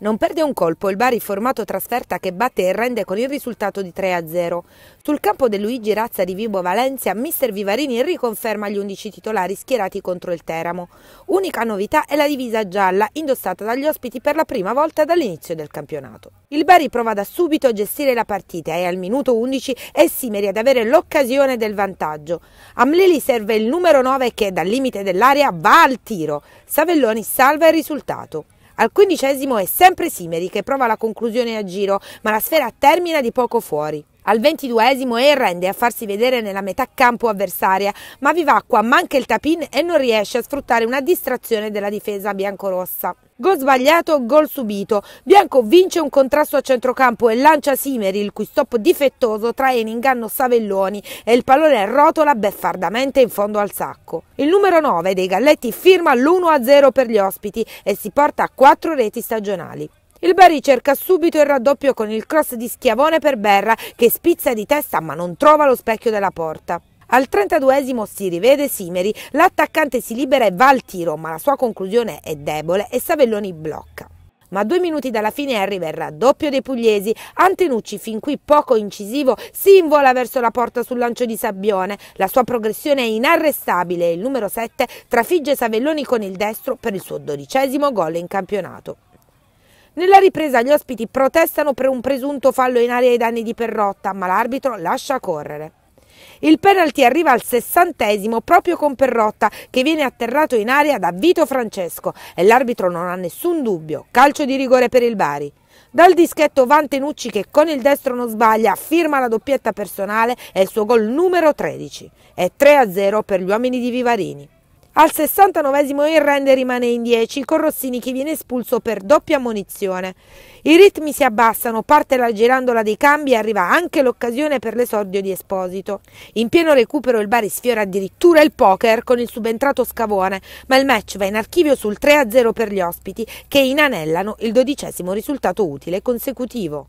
Non perde un colpo il Bari formato trasferta che batte e rende con il risultato di 3-0. Sul campo del Luigi Razza di Vibo Valencia, mister Vivarini riconferma gli 11 titolari schierati contro il Teramo. Unica novità è la divisa gialla, indossata dagli ospiti per la prima volta dall'inizio del campionato. Il Bari prova da subito a gestire la partita e al minuto 11 è Simeri ad avere l'occasione del vantaggio. Amleli serve il numero 9 che dal limite dell'area va al tiro. Savelloni salva il risultato. Al quindicesimo è sempre Simeri che prova la conclusione a giro, ma la sfera termina di poco fuori. Al ventiduesimo è il rende a farsi vedere nella metà campo avversaria, ma Vivacqua manca il tapin e non riesce a sfruttare una distrazione della difesa biancorossa. Gol sbagliato, gol subito. Bianco vince un contrasto a centrocampo e lancia Simeri, il cui stop difettoso trae in inganno Savelloni e il pallone rotola beffardamente in fondo al sacco. Il numero 9 dei Galletti firma l'1-0 per gli ospiti e si porta a 4 reti stagionali. Il Bari cerca subito il raddoppio con il cross di Schiavone per Berra che spizza di testa ma non trova lo specchio della porta. Al 32 esimo si rivede Simeri, l'attaccante si libera e va al tiro, ma la sua conclusione è debole e Savelloni blocca. Ma due minuti dalla fine arriva il raddoppio dei pugliesi. Antenucci, fin qui poco incisivo, si invola verso la porta sul lancio di Sabbione. La sua progressione è inarrestabile e il numero 7 trafigge Savelloni con il destro per il suo dodicesimo gol in campionato. Nella ripresa gli ospiti protestano per un presunto fallo in area ai danni di Perrotta, ma l'arbitro lascia correre. Il penalty arriva al sessantesimo proprio con Perrotta che viene atterrato in aria da Vito Francesco e l'arbitro non ha nessun dubbio. Calcio di rigore per il Bari. Dal dischetto Vantenucci che con il destro non sbaglia firma la doppietta personale e il suo gol numero 13. È 3-0 per gli uomini di Vivarini. Al 69 il rende rimane in 10 con Rossini che viene espulso per doppia munizione. I ritmi si abbassano, parte la girandola dei cambi e arriva anche l'occasione per l'esordio di Esposito. In pieno recupero il Bari sfiora addirittura il poker con il subentrato Scavone, ma il match va in archivio sul 3-0 per gli ospiti che inanellano il dodicesimo risultato utile consecutivo.